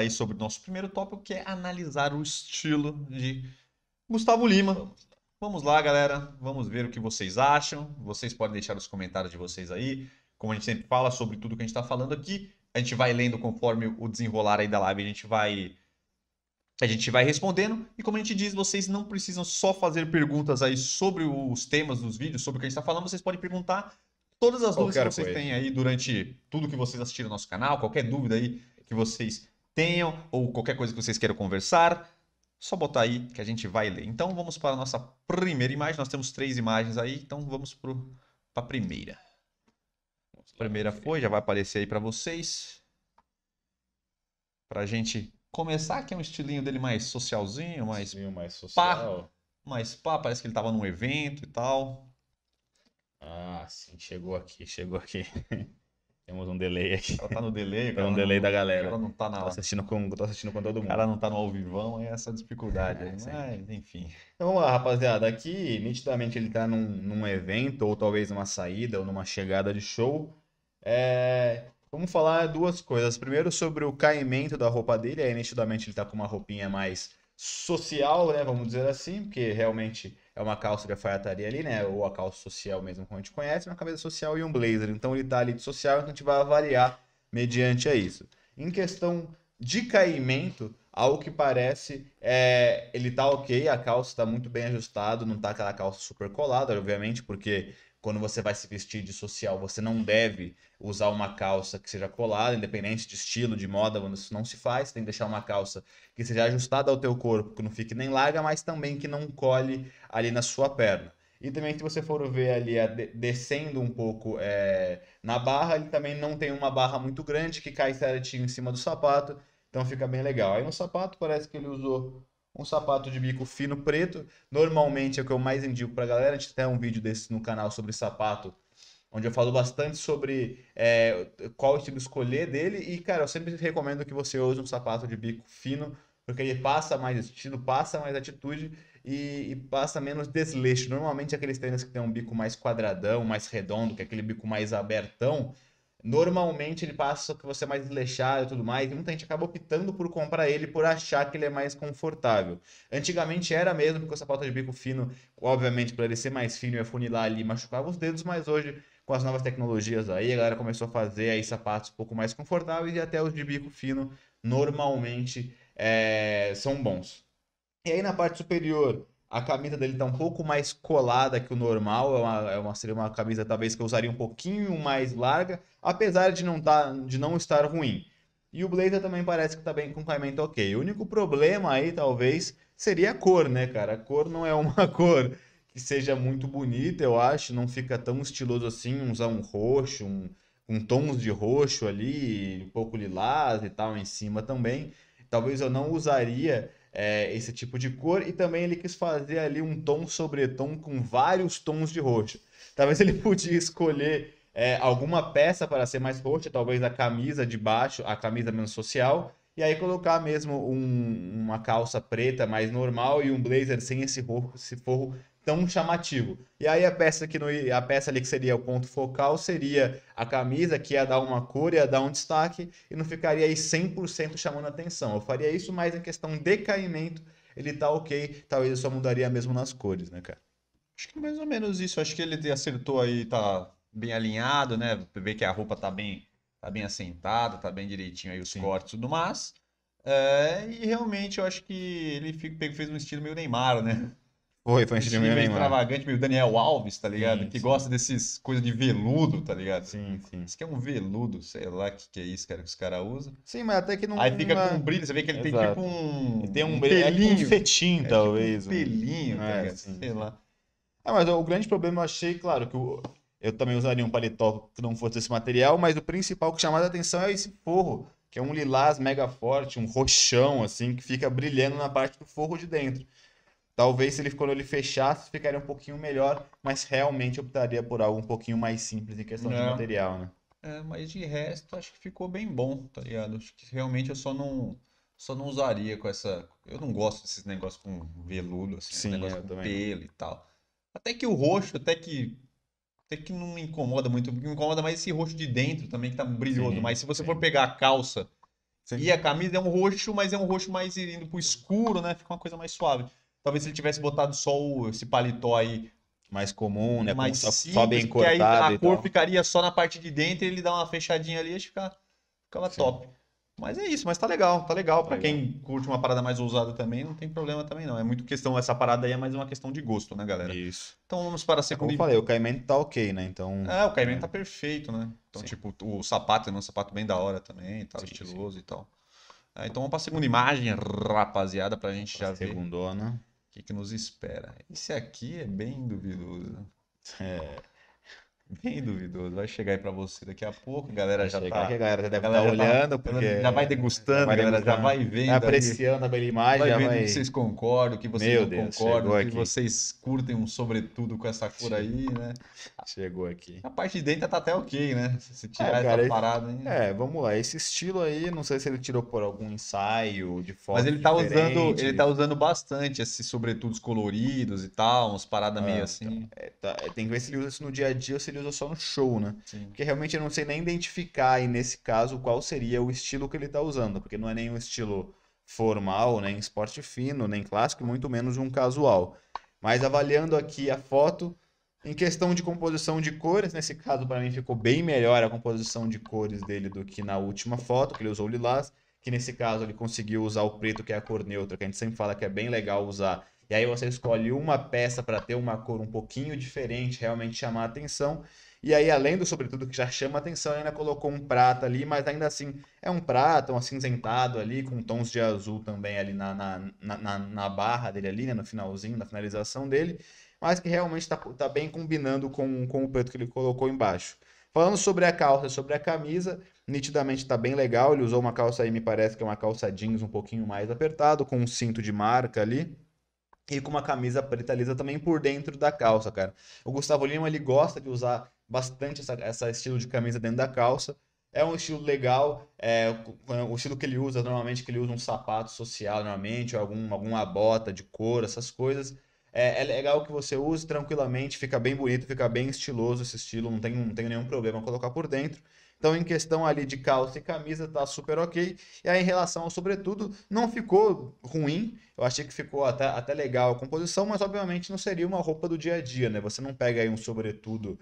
aí sobre o nosso primeiro tópico, que é analisar o estilo de Gustavo Lima. Vamos lá, galera. Vamos ver o que vocês acham. Vocês podem deixar os comentários de vocês aí. Como a gente sempre fala sobre tudo que a gente está falando aqui, a gente vai lendo conforme o desenrolar aí da live, a gente vai a gente vai respondendo. E como a gente diz, vocês não precisam só fazer perguntas aí sobre os temas dos vídeos, sobre o que a gente está falando, vocês podem perguntar todas as dúvidas que vocês coisa. têm aí durante tudo que vocês assistiram no nosso canal, qualquer dúvida aí que vocês tenham ou qualquer coisa que vocês queiram conversar, só botar aí que a gente vai ler. Então vamos para a nossa primeira imagem. Nós temos três imagens aí, então vamos para a primeira. A primeira foi, já vai aparecer aí para vocês. Para a gente começar, que é um estilinho dele mais socialzinho, mais, Sim, mais social. Pá, mais pá, parece que ele estava num evento e tal. Ah, sim, chegou aqui, chegou aqui. Temos um delay aqui. Ela tá no delay, cara. É um delay não, da galera. Ela não tá na. Tô assistindo com, tô assistindo com todo mundo. ela não tá no ao vivão, é essa dificuldade. É, mas, enfim. Então vamos lá, rapaziada. Aqui, nitidamente, ele tá num, num evento, ou talvez numa saída, ou numa chegada de show. É... Vamos falar duas coisas. Primeiro, sobre o caimento da roupa dele. Aí, nitidamente, ele tá com uma roupinha mais social, né? Vamos dizer assim, porque realmente é uma calça de alfaiataria ali, né? Ou a calça social mesmo, como a gente conhece, uma camisa social e um blazer. Então ele tá ali de social, então a gente vai avaliar mediante a isso. Em questão de caimento, ao que parece, é, ele tá ok, a calça tá muito bem ajustada, não tá aquela calça super colada, obviamente, porque quando você vai se vestir de social, você não deve usar uma calça que seja colada, independente de estilo, de moda, isso não se faz. Você tem que deixar uma calça que seja ajustada ao teu corpo, que não fique nem larga, mas também que não colhe ali na sua perna. E também, se você for ver ali, descendo um pouco é, na barra, ele também não tem uma barra muito grande que cai certinho em cima do sapato, então fica bem legal. Aí no sapato parece que ele usou um sapato de bico fino preto, normalmente é o que eu mais indico pra galera. A gente tem um vídeo desse no canal sobre sapato, onde eu falo bastante sobre é, qual estilo escolher dele. E, cara, eu sempre recomendo que você use um sapato de bico fino, porque ele passa mais estilo, passa mais atitude e, e passa menos desleixo. Normalmente aqueles tênis que tem um bico mais quadradão, mais redondo, que é aquele bico mais abertão, Normalmente ele passa que você é mais desleixado e tudo mais, e muita gente acaba optando por comprar ele por achar que ele é mais confortável. Antigamente era mesmo, com essa pauta de bico fino, obviamente para ele ser mais fino e afunilar ali, machucava os dedos, mas hoje com as novas tecnologias aí, a galera começou a fazer aí sapatos um pouco mais confortáveis e até os de bico fino normalmente é, são bons. E aí na parte superior a camisa dele tá um pouco mais colada que o normal, é uma, é uma, seria uma camisa talvez que eu usaria um pouquinho mais larga, apesar de não, tá, de não estar ruim. E o blazer também parece que tá bem com caimento ok. O único problema aí, talvez, seria a cor, né, cara? A cor não é uma cor que seja muito bonita, eu acho, não fica tão estiloso assim, usar um roxo, um, um tons de roxo ali, um pouco lilás e tal em cima também. Talvez eu não usaria é, esse tipo de cor e também ele quis fazer ali um tom sobre tom com vários tons de roxo. Talvez ele podia escolher é, alguma peça para ser mais roxa, talvez a camisa de baixo, a camisa menos social, e aí colocar mesmo um, uma calça preta mais normal e um blazer sem esse, roxo, esse forro tão chamativo. E aí a peça que no, a peça ali que seria o ponto focal seria a camisa, que ia dar uma cor, ia dar um destaque, e não ficaria aí 100% chamando atenção. Eu faria isso mais em questão de caimento, ele tá ok, talvez eu só mudaria mesmo nas cores, né, cara? Acho que mais ou menos isso, acho que ele acertou aí, tá bem alinhado, né? Ver que a roupa tá bem, tá bem assentada, tá bem direitinho aí os Sim. cortes e tudo mais. É, e realmente eu acho que ele fez um estilo meio Neymar, né? Foi, foi um estilo é meio extravagante, meio Daniel Alves, tá ligado? Sim, que sim. gosta desses coisas de veludo, tá ligado? Sim, sim. Isso que é um veludo, sei lá o que, que é isso, cara, que os caras usam. Sim, mas até que não. Aí fica uma... com é um brilho, você vê que ele Exato. tem tipo um. Ele tem um, um pelinho. É tipo um fetim, é talvez. Tipo um né? pelinho, tá é, ligado? É, sei lá. Ah, mas o grande problema eu achei, claro, que o... eu também usaria um paletó que não fosse esse material, mas o principal que chamava a atenção é esse forro, que é um lilás mega forte, um roxão, assim, que fica brilhando na parte do forro de dentro. Talvez se ele, quando ele fechasse, ficaria um pouquinho melhor, mas realmente optaria por algo um pouquinho mais simples em questão não. de material, né? É, mas de resto, acho que ficou bem bom, tá ligado? Acho que realmente eu só não, só não usaria com essa... Eu não gosto desses negócios com veludo, assim, Sim, negócio com também. pelo e tal. Até que o roxo, até que até que não me incomoda muito, me incomoda mais é esse roxo de dentro também, que tá brilhoso. Sim, mas se você for pegar a calça sim. e a camisa, é um roxo, mas é um roxo mais indo pro escuro, né? Fica uma coisa mais suave. Talvez se ele tivesse botado só o, esse paletó aí mais comum, né? Mais só, simples, só bem cortado. Que aí a cor ficaria só na parte de dentro e ele dá uma fechadinha ali e fica, ficava Sim. top. Mas é isso, mas tá legal, tá legal. para tá quem curte uma parada mais ousada também, não tem problema também não. É muito questão, essa parada aí é mais uma questão de gosto, né, galera? Isso. Então vamos para a segunda. É como eu falei, o caimento tá ok, né? Então. É, o caimento é. tá perfeito, né? Então, sim. tipo, o sapato é um sapato bem da hora também, tal, tá sim, estiloso sim. e tal. É, então vamos pra segunda imagem, rapaziada, pra gente já Segundona. ver. Segundona. O que, que nos espera? Esse aqui é bem duvidoso. Né? É. Bem duvidoso. Vai chegar aí para você daqui a pouco. A galera vai já chegar, tá. a galera já deve tá estar tá olhando. Tá, porque... Já vai degustando, já vai galera. Já vai vendo. Apreciando a bela imagem. Vai vendo vai... que vocês concordam, que vocês Meu não Deus, concordam, que aqui. vocês curtem um sobretudo com essa cor aí, né? Chegou aqui. A parte de dentro tá até ok, né? Se é, tirar é, cara, essa parada. Hein? É, vamos lá. Esse estilo aí, não sei se ele tirou por algum ensaio de foto. Mas ele tá diferente. usando. Ele tá usando bastante esses sobretudos coloridos e tal, uns paradas ah, meio assim. Então, é, tá. É, tem que ver se ele usa isso no dia a dia ou se ele usa só no show, né? Sim. Porque realmente eu não sei nem identificar aí nesse caso qual seria o estilo que ele está usando, porque não é nenhum estilo formal, nem esporte fino, nem clássico, muito menos um casual. Mas avaliando aqui a foto, em questão de composição de cores, nesse caso para mim ficou bem melhor a composição de cores dele do que na última foto, que ele usou o lilás, que nesse caso ele conseguiu usar o preto, que é a cor neutra, que a gente sempre fala que é bem legal usar e aí você escolhe uma peça para ter uma cor um pouquinho diferente, realmente chamar a atenção. E aí, além do sobretudo que já chama atenção, ainda colocou um prata ali, mas ainda assim é um prato um acinzentado ali, com tons de azul também ali na, na, na, na barra dele ali, né, no finalzinho, na finalização dele, mas que realmente está tá bem combinando com, com o preto que ele colocou embaixo. Falando sobre a calça sobre a camisa, nitidamente está bem legal, ele usou uma calça aí, me parece que é uma calça jeans um pouquinho mais apertado, com um cinto de marca ali e com uma camisa preta lisa também por dentro da calça, cara. O Gustavo Lima, ele gosta de usar bastante essa, essa estilo de camisa dentro da calça. É um estilo legal, é, o estilo que ele usa normalmente, que ele usa um sapato social normalmente, ou algum, alguma bota de couro, essas coisas. É, é, legal que você use tranquilamente, fica bem bonito, fica bem estiloso esse estilo, não tem, não tem nenhum problema colocar por dentro. Então, em questão ali de calça e camisa, tá super ok. E aí, em relação ao sobretudo, não ficou ruim. Eu achei que ficou até, até legal a composição, mas obviamente não seria uma roupa do dia a dia, né? Você não pega aí um sobretudo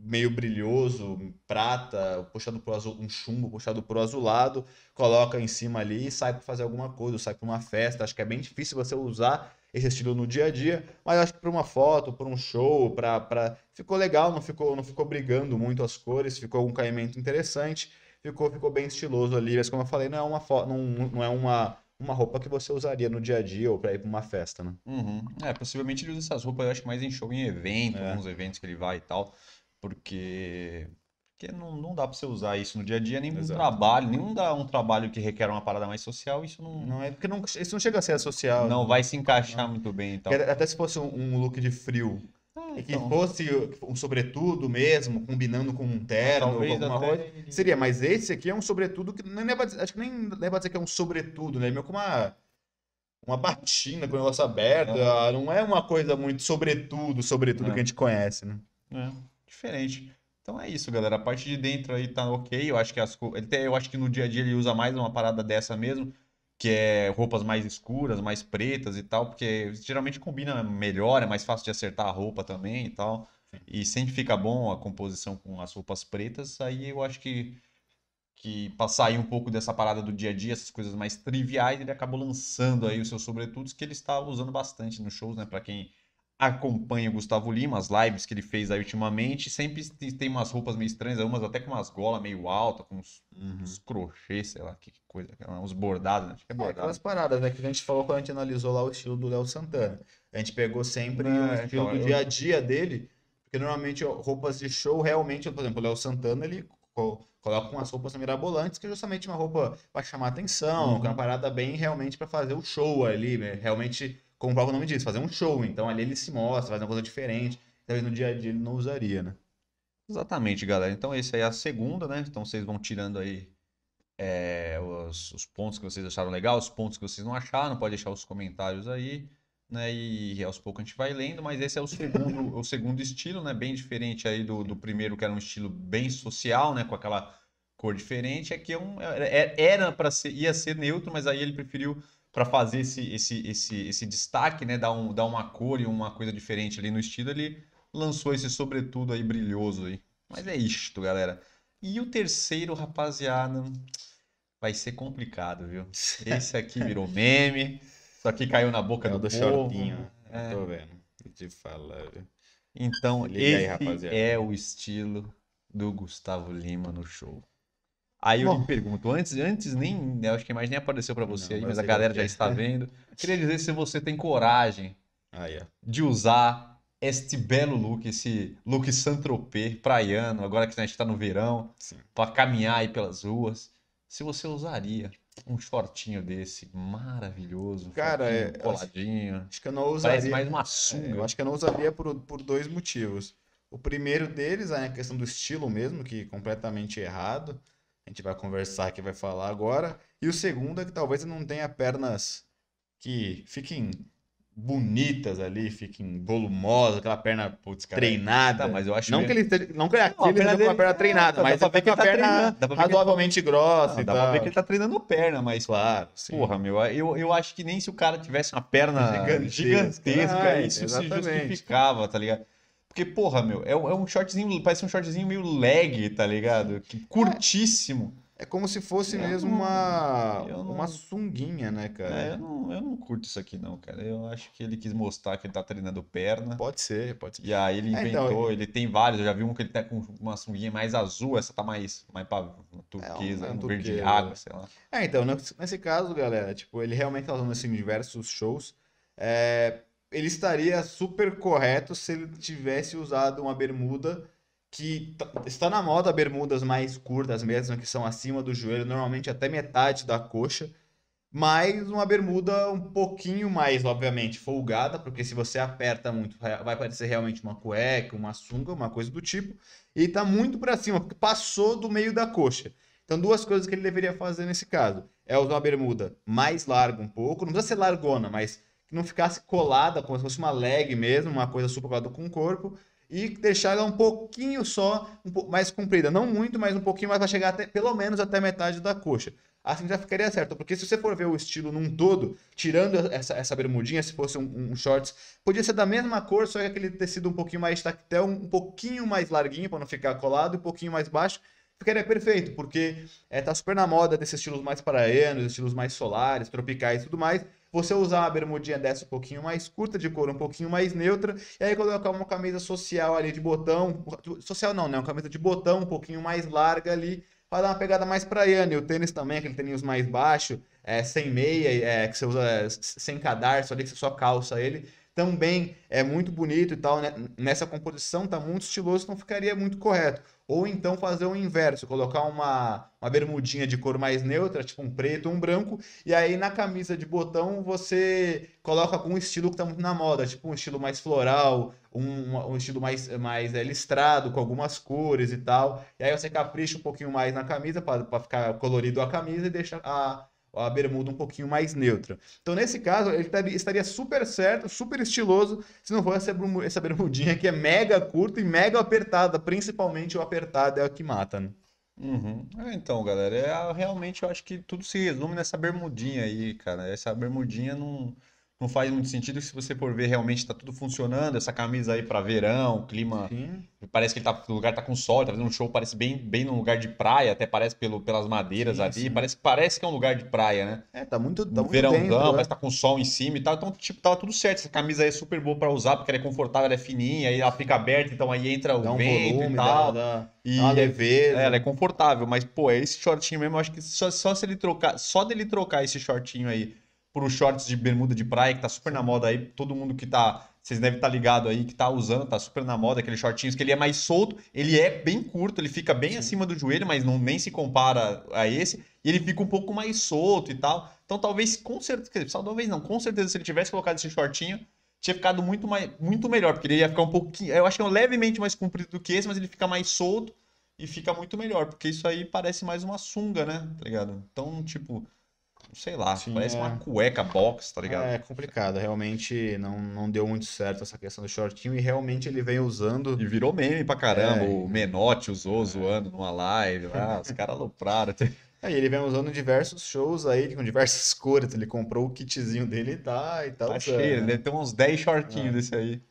meio brilhoso, prata, puxado pro azul, um chumbo puxado pro azulado, coloca em cima ali e sai para fazer alguma coisa, sai para uma festa. Acho que é bem difícil você usar esse estilo no dia a dia, mas acho que para uma foto, para um show, para pra... ficou legal, não ficou não ficou brigando muito as cores, ficou um caimento interessante, ficou ficou bem estiloso ali, mas como eu falei, não é uma foto, não, não é uma uma roupa que você usaria no dia a dia ou para ir para uma festa, né? Uhum. É, possivelmente ele usa essas roupas, eu acho, mais em show, em evento, é. alguns eventos que ele vai e tal, porque porque não, não dá para você usar isso no dia a dia, nem no trabalho, nenhum dá um trabalho que requer uma parada mais social, isso não. Não, é porque não, isso não chega a ser social. Não vai se encaixar não. muito bem então. Até se fosse um, um look de frio. Ah, Que então. fosse um sobretudo mesmo, combinando com um terno ou alguma coisa. Seria, mas esse aqui é um sobretudo que nem leva, acho que nem leva a dizer que é um sobretudo, né? É meio com uma uma batina com o negócio aberto, é. Ah, não é uma coisa muito sobretudo, sobretudo é. que a gente conhece, né? É, diferente. Então é isso, galera. A parte de dentro aí tá ok. Eu acho que as até eu acho que no dia a dia ele usa mais uma parada dessa mesmo, que é roupas mais escuras, mais pretas e tal, porque geralmente combina melhor, é mais fácil de acertar a roupa também e tal. Sim. E sempre fica bom a composição com as roupas pretas. Aí eu acho que que passar aí um pouco dessa parada do dia a dia, essas coisas mais triviais, ele acabou lançando aí os seus sobretudos que ele está usando bastante nos shows, né, para quem acompanha o Gustavo Lima, as lives que ele fez aí ultimamente, sempre tem umas roupas meio estranhas, algumas até com umas golas meio alta com uns, uhum. uns sei lá, que coisa, é uns bordados, né? Acho que é, é bordado. É, aquelas paradas, né, que a gente falou quando a gente analisou lá o estilo do Léo Santana. A gente pegou sempre é, o então, estilo então, do dia a dia dele, porque normalmente roupas de show, realmente, por exemplo, o Léo Santana, ele coloca umas roupas mirabolantes, que é justamente uma roupa para chamar atenção, uhum. É uma parada bem realmente para fazer o show ali, né? realmente como o próprio nome diz, fazer um show. Então ali ele se mostra, faz uma coisa diferente. Talvez no dia a dia ele não usaria, né? Exatamente, galera. Então esse aí é a segunda, né? Então vocês vão tirando aí é, os, os, pontos que vocês acharam legal, os pontos que vocês não acharam, pode deixar os comentários aí, né? E aos poucos a gente vai lendo, mas esse é o segundo, o segundo estilo, né? Bem diferente aí do, do primeiro, que era um estilo bem social, né? Com aquela cor diferente. é que é um, é, é, era para ser, ia ser neutro, mas aí ele preferiu para fazer esse, esse, esse, esse destaque, né? Dar, um, dar uma cor e uma coisa diferente ali no estilo, ele lançou esse sobretudo aí brilhoso aí. Mas é isto, galera. E o terceiro, rapaziada, vai ser complicado, viu? Esse aqui virou meme, isso aqui caiu na boca é do, do é. tô vendo. De falar, viu? Então, esse aí, é o estilo do Gustavo Lima no show. Aí Bom. eu lhe pergunto, antes, antes nem, né, eu acho que mais nem apareceu para você não, aí, mas a é galera já está é. vendo. Queria dizer se você tem coragem ah, yeah. É. de usar este belo look, esse look santropê, praiano, agora que a gente está no verão, para caminhar aí pelas ruas. Se você usaria um shortinho desse maravilhoso, cara, é, assim, coladinho. Acho que eu não usaria. Parece mais uma sunga. É, eu acho que eu não usaria por, por dois motivos. O primeiro deles é a questão do estilo mesmo, que é completamente errado gente vai conversar que vai falar agora. E o segundo é que talvez ele não tenha pernas que fiquem bonitas ali, fiquem volumosas, aquela perna putz, cara, treinada. Tá, mas eu acho não que ele esteja, não que aqui é, ele esteja tá uma perna treinada, mas dá pra ver que a tá perna treinando, razoavelmente ele... grossa não, e dá tal. pra ver que ele tá treinando perna, mas claro, sim. porra, meu, eu, eu acho que nem se o cara tivesse uma perna gigantesca, gigantesca ah, isso exatamente. se justificava, tá ligado? Porque, porra, meu, é, é, um shortzinho, parece um shortzinho meio lag, tá ligado? Curtíssimo. É, é como se fosse eu mesmo não, uma, não, uma sunguinha, né, cara? É, eu, não, eu não curto isso aqui, não, cara. Eu acho que ele quis mostrar que ele tá treinando perna. Pode ser, pode ser. E aí ele é, então, inventou, então, ele... tem vários. Eu já vi um que ele tá com uma sunguinha mais azul, essa tá mais, mais pra turquesa, é, um, um verde água, sei lá. É, então, nesse caso, galera, tipo, ele realmente tá usando esse universo, os shows. É, ele estaria super correto se ele tivesse usado uma bermuda que está na moda bermudas mais curtas mesmo, que são acima do joelho, normalmente até metade da coxa, mas uma bermuda um pouquinho mais, obviamente, folgada, porque se você aperta muito, vai parecer realmente uma cueca, uma sunga, uma coisa do tipo, e está muito para cima, porque passou do meio da coxa. Então, duas coisas que ele deveria fazer nesse caso. É usar uma bermuda mais larga um pouco, não precisa ser largona, mas não ficasse colada, como se fosse uma leg mesmo, uma coisa super colada com o corpo, e deixar ela um pouquinho só, um pouco mais comprida. Não muito, mas um pouquinho mais, vai chegar até, pelo menos até metade da coxa. Assim já ficaria certo, porque se você for ver o estilo num todo, tirando essa, essa bermudinha, se fosse um, um shorts, podia ser da mesma cor, só que aquele tecido um pouquinho mais tactel, um pouquinho mais larguinho para não ficar colado, um pouquinho mais baixo, ficaria perfeito, porque é, tá super na moda desses estilos mais paraianos, estilos mais solares, tropicais e tudo mais você usar uma bermudinha dessa um pouquinho mais curta, de cor um pouquinho mais neutra, e aí colocar uma camisa social ali de botão, social não, né? Uma camisa de botão um pouquinho mais larga ali, para dar uma pegada mais praiana. E o tênis também, aquele tênis mais baixo, é, sem meia, é, que você usa é, sem cadarço ali, que você só calça ele também é muito bonito e tal, né? nessa composição tá muito estiloso, não ficaria muito correto. Ou então fazer o inverso, colocar uma, uma bermudinha de cor mais neutra, tipo um preto ou um branco, e aí na camisa de botão você coloca algum estilo que tá muito na moda, tipo um estilo mais floral, um, um estilo mais, mais é, listrado, com algumas cores e tal. E aí você capricha um pouquinho mais na camisa para ficar colorido a camisa e deixa a, a bermuda um pouquinho mais neutra. Então, nesse caso, ele estaria super certo, super estiloso, se não fosse essa bermudinha que é mega curta e mega apertada, principalmente o apertado é o que mata, né? Uhum. É, então, galera, é, realmente eu acho que tudo se resume nessa bermudinha aí, cara. Essa bermudinha não, não faz muito sentido se você for ver realmente está tudo funcionando, essa camisa aí para verão, clima, Sim. parece que ele tá, o lugar tá com sol, tá fazendo um show, parece bem bem num lugar de praia, até parece pelo, pelas madeiras sim, ali, parece parece que é um lugar de praia, né? É, tá muito, tá um verãozão, né? parece tá com sol em cima e tal, então tipo, tava tudo certo, essa camisa aí é super boa para usar, porque ela é confortável, ela é fininha, aí ela fica aberta, então aí entra o dá um vento volume, e tal. Dá, dá... E ah, leveza. É, ela é confortável, mas, pô, é esse shortinho mesmo, eu acho que só, só se ele trocar, só dele trocar esse shortinho aí para os shorts de bermuda de praia, que está super na moda aí. Todo mundo que está vocês devem estar tá ligado aí que tá usando, tá super na moda aquele shortinhos que ele é mais solto, ele é bem curto, ele fica bem Sim. acima do joelho, mas não nem se compara a esse, e ele fica um pouco mais solto e tal. Então talvez com certeza, talvez não, com certeza se ele tivesse colocado esse shortinho, tinha ficado muito mais muito melhor, porque ele ia ficar um pouquinho, eu acho que é levemente mais comprido do que esse, mas ele fica mais solto e fica muito melhor, porque isso aí parece mais uma sunga, né? Tá ligado? Então, tipo, sei lá, Sim, parece é... uma cueca box, tá ligado? É complicado, realmente não, não deu muito certo essa questão do shortinho e realmente ele vem usando. E virou meme pra caramba, é... o Menotti usou é... zoando numa live lá, os caras alopraram. Aí é, ele vem usando diversos shows aí, com diversas cores, ele comprou o kitzinho dele e tá, e tá Achei, tá usando. Né? ele deve ter uns 10 shortinhos é. desse aí.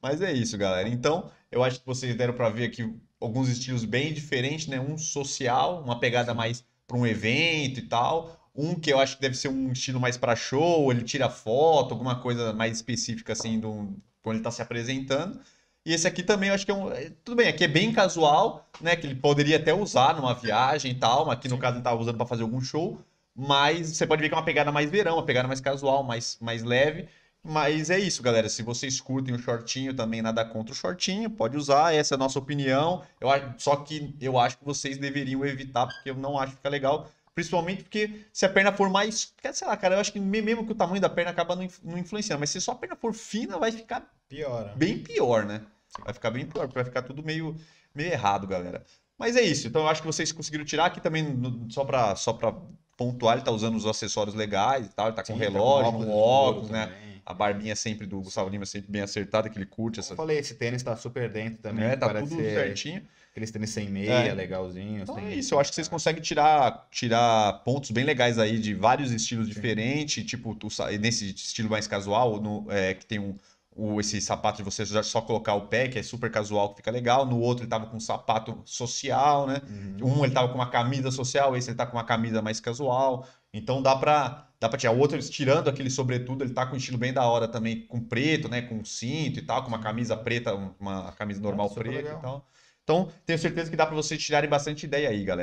Mas é isso, galera. Então, eu acho que vocês deram para ver aqui alguns estilos bem diferentes, né? Um social, uma pegada mais para um evento e tal um que eu acho que deve ser um estilo mais para show, ele tira foto, alguma coisa mais específica assim do quando ele tá se apresentando. E esse aqui também eu acho que é um. É, tudo bem, aqui é bem casual, né? Que ele poderia até usar numa viagem e tal, mas aqui no caso ele tava usando para fazer algum show. Mas você pode ver que é uma pegada mais verão, uma pegada mais casual, mais, mais leve. Mas é isso, galera. Se vocês curtem o shortinho também, nada contra o shortinho, pode usar. Essa é a nossa opinião. Eu só que eu acho que vocês deveriam evitar, porque eu não acho que fica legal. Principalmente porque se a perna for mais. Sei lá, cara, eu acho que mesmo que o tamanho da perna acaba não influenciando. Mas se só a perna for fina, vai ficar. Pior. Bem pior, né? Vai ficar bem pior, porque vai ficar tudo meio, meio errado, galera. Mas é isso. Então eu acho que vocês conseguiram tirar aqui também, no, só para só pra pontuar, ele tá usando os acessórios legais e tal. Ele tá Sim, tá com relógio, com né, óculos, né? A barbinha sempre do Gustavo Lima, sempre bem acertada, que ele curte. Essa... Eu falei, esse tênis tá super dentro também. É, tá tudo certinho. Aqueles tênis sem meia, é. legalzinho. Então é isso, eu acho que vocês conseguem é. tirar, tirar pontos bem legais aí de vários estilos Sim. diferentes, tipo, tu, nesse estilo mais casual, no, é, que tem um, o, esse sapato de você já só colocar o pé, que é super casual, que fica legal. No outro, ele tava com um sapato social, né? Uhum. Um, ele tava com uma camisa social, esse ele tá com uma camisa mais casual. Então dá pra, dá pra tirar. O outro, tirando aquele sobretudo, ele tá com um estilo bem da hora também, com preto, né? Com cinto e tal, com uma camisa preta, uma camisa ah, normal preta e tal. Então, tenho certeza que dá para vocês tirarem bastante ideia aí, galera.